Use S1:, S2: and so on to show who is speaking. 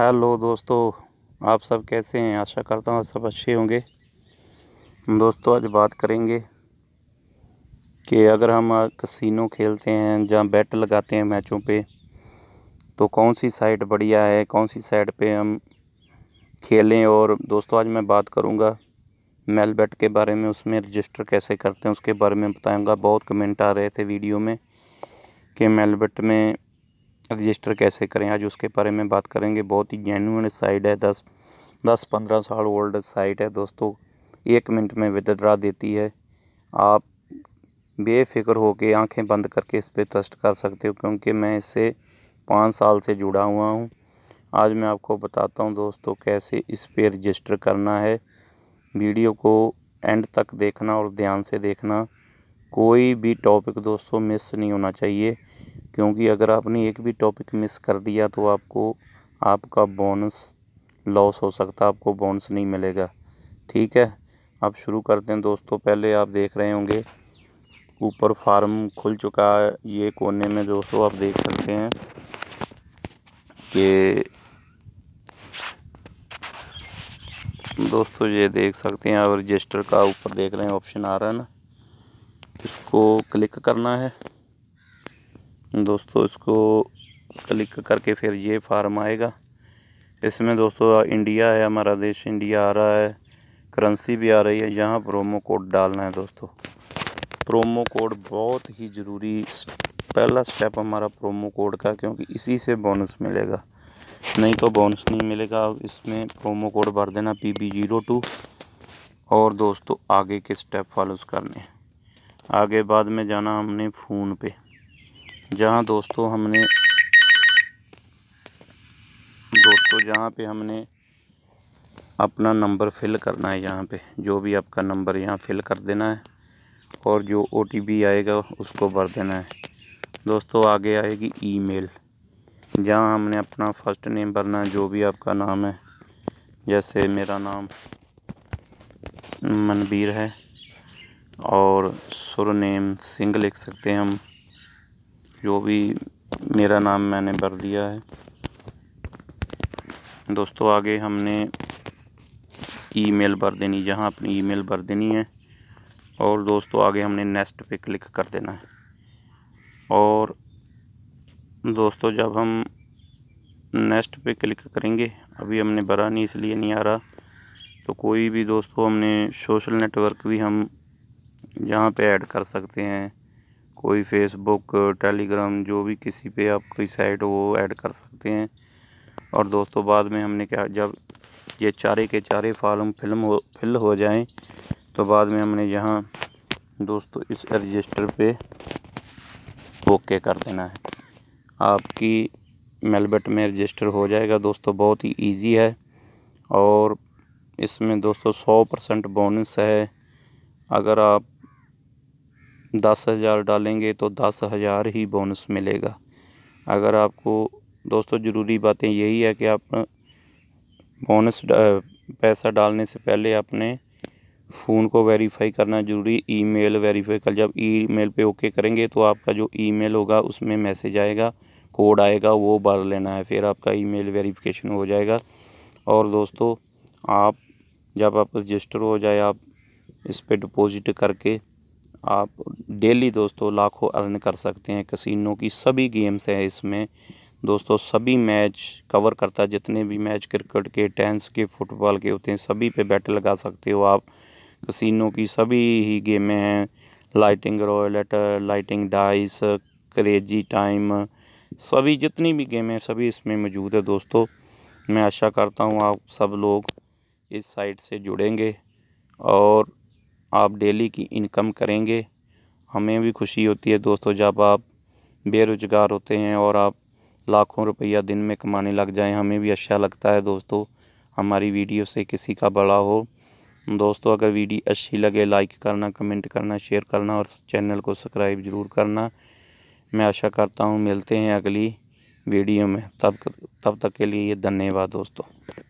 S1: hello दोस्तों आप सब कैसे हैं आशा करता हूँ सब अच्छे होंगे दोस्तों आज बात करेंगे कि अगर हम कसिनो खेलते हैं जहाँ बैट लगाते हैं मैचों पे तो कौन सी साइड बढ़िया है कौन सी साइड पे हम खेलें और दोस्तों आज मैं बात करूँगा मेल बैट के बारे में उसमें रजिस्टर कैसे करते हैं उसके बारे में बताऊँगा बहुत कमेंट आ रहे थे वीडियो में कि मेल बैट में रजिस्टर कैसे करें आज उसके बारे में बात करेंगे बहुत ही जेन्यून साइट है दस दस पंद्रह साल ओल्ड साइट है दोस्तों एक मिनट में विदड्रा देती है आप बेफिक्र होकर आंखें बंद करके इस पर ट्रस्ट कर सकते हो क्योंकि मैं इससे पाँच साल से जुड़ा हुआ हूँ आज मैं आपको बताता हूँ दोस्तों कैसे इस पर रजिस्टर करना है वीडियो को एंड तक देखना और ध्यान से देखना कोई भी टॉपिक दोस्तों मिस नहीं होना चाहिए क्योंकि अगर आपने एक भी टॉपिक मिस कर दिया तो आपको आपका बोनस लॉस हो सकता आपको बोनस नहीं मिलेगा ठीक है अब शुरू करते हैं दोस्तों पहले आप देख रहे होंगे ऊपर फार्म खुल चुका है ये कोने में दोस्तों आप देख सकते हैं कि दोस्तों ये देख सकते हैं आप रजिस्टर का ऊपर देख रहे हैं ऑप्शन आ रहा है ना इसको क्लिक करना है दोस्तों इसको क्लिक करके फिर ये फार्म आएगा इसमें दोस्तों इंडिया है हमारा देश इंडिया आ रहा है करेंसी भी आ रही है यहाँ प्रोमो कोड डालना है दोस्तों प्रोमो कोड बहुत ही ज़रूरी पहला स्टेप हमारा प्रोमो कोड का क्योंकि इसी से बोनस मिलेगा नहीं तो बोनस नहीं मिलेगा इसमें प्रोमो कोड भर देना पी बी जीरो टू और दोस्तों आगे के स्टेप फॉलोस करने आगे बाद में जाना हमने फ़ोन पे जहाँ दोस्तों हमने दोस्तों जहाँ पे हमने अपना नंबर फिल करना है यहाँ पे जो भी आपका नंबर यहाँ फिल कर देना है और जो ओ आएगा उसको भर देना है दोस्तों आगे आएगी ईमेल जहाँ हमने अपना फ़र्स्ट नेम भरना है जो भी आपका नाम है जैसे मेरा नाम मनबीर है और सुर नेम सिंह लिख सकते हैं हम जो भी मेरा नाम मैंने भर दिया है दोस्तों आगे हमने ईमेल भर देनी जहां अपनी ईमेल भर देनी है और दोस्तों आगे हमने नेक्स्ट पे क्लिक कर देना है और दोस्तों जब हम नेक्स्ट पे क्लिक करेंगे अभी हमने भरा नहीं इसलिए नहीं आ रहा तो कोई भी दोस्तों हमने सोशल नेटवर्क भी हम यहाँ पे ऐड कर सकते हैं कोई फेसबुक टेलीग्राम जो भी किसी पे आप कोई साइट वो ऐड कर सकते हैं और दोस्तों बाद में हमने क्या जब ये चारे के चारे फार्म फिल्म हो फिल हो जाएं तो बाद में हमने यहाँ दोस्तों इस रजिस्टर पे ओके कर देना है आपकी मेलबट में रजिस्टर हो जाएगा दोस्तों बहुत ही इजी है और इसमें दोस्तों सौ परसेंट बोनस है अगर आप दस हज़ार डालेंगे तो दस हज़ार ही बोनस मिलेगा अगर आपको दोस्तों ज़रूरी बातें यही है कि आप बोनस पैसा डालने से पहले अपने फ़ोन को वेरीफाई करना ज़रूरी ईमेल वेरीफाई कर जब ईमेल पे ओके करेंगे तो आपका जो ईमेल होगा उसमें मैसेज आएगा कोड आएगा वो भर लेना है फिर आपका ईमेल वेरिफिकेशन हो जाएगा और दोस्तों आप जब आप रजिस्टर हो जाए आप इस पर डिपोजिट करके आप डेली दोस्तों लाखों अर्न कर सकते हैं कसिनो की सभी गेम्स हैं इसमें दोस्तों सभी मैच कवर करता है जितने भी मैच क्रिकेट के टेंस के फुटबॉल के होते हैं सभी पे बैट लगा सकते हो आप कसिनो की सभी ही गेमें हैं lightning roulette lightning dice crazy time सभी जितनी भी गेमें सभी इसमें मौजूद है दोस्तों मैं आशा करता हूँ आप सब लोग इस साइट से जुड़ेंगे और आप डेली की इनकम करेंगे हमें भी खुशी होती है दोस्तों जब आप बेरोज़गार होते हैं और आप लाखों रुपया दिन में कमाने लग जाएं हमें भी अच्छा लगता है दोस्तों हमारी वीडियो से किसी का बड़ा हो दोस्तों अगर वीडियो अच्छी लगे लाइक करना कमेंट करना शेयर करना और चैनल को सब्सक्राइब ज़रूर करना मैं आशा करता हूँ मिलते हैं अगली वीडियो में तब तब तक के लिए धन्यवाद दोस्तों